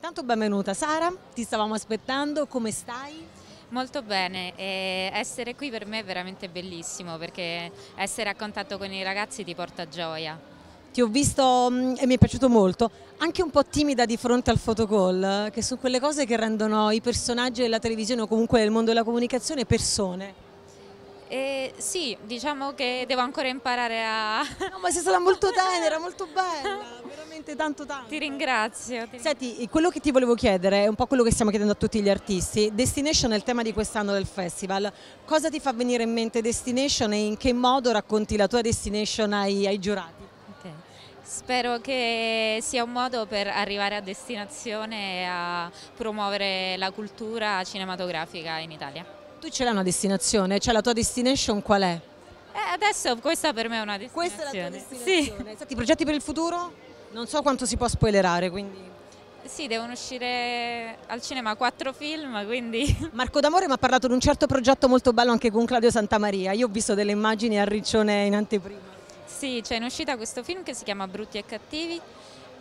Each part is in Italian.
Intanto benvenuta Sara, ti stavamo aspettando, come stai? Molto bene, e essere qui per me è veramente bellissimo perché essere a contatto con i ragazzi ti porta gioia. Ti ho visto mm, e mi è piaciuto molto, anche un po' timida di fronte al fotocall, che sono quelle cose che rendono i personaggi della televisione o comunque del mondo della comunicazione persone. Eh, sì, diciamo che devo ancora imparare a... No, ma sei stata molto tenera, molto bella, veramente tanto tanto. Ti ringrazio. Ti... Senti, quello che ti volevo chiedere è un po' quello che stiamo chiedendo a tutti gli artisti. Destination è il tema di quest'anno del festival. Cosa ti fa venire in mente Destination e in che modo racconti la tua Destination ai, ai giurati? Okay. Spero che sia un modo per arrivare a destinazione e a promuovere la cultura cinematografica in Italia. Tu ce l'hai una destinazione? Cioè la tua destination qual è? Eh, adesso questa per me è una destinazione. Questa è la tua destinazione. Sì. Senti, progetti per il futuro? Non so quanto si può spoilerare, quindi... Sì, devono uscire al cinema quattro film, quindi... Marco D'Amore mi ha parlato di un certo progetto molto bello anche con Claudio Santamaria. Io ho visto delle immagini a Riccione in anteprima. Sì, c'è in uscita questo film che si chiama Brutti e Cattivi,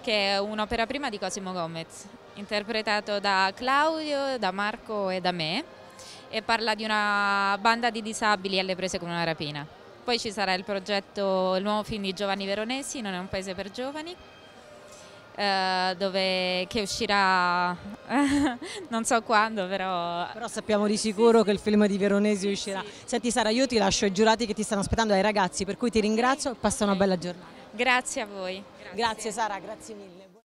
che è un'opera prima di Cosimo Gomez, interpretato da Claudio, da Marco e da me e parla di una banda di disabili alle prese con una rapina. Poi ci sarà il progetto, il nuovo film di Giovanni Veronesi, Non è un paese per giovani, eh, dove, che uscirà non so quando però però sappiamo di sicuro sì, che il film di Veronesi uscirà sì. senti Sara io ti lascio ai giurati che ti stanno aspettando ai ragazzi per cui ti ringrazio e passa una bella giornata grazie a voi grazie, grazie Sara grazie mille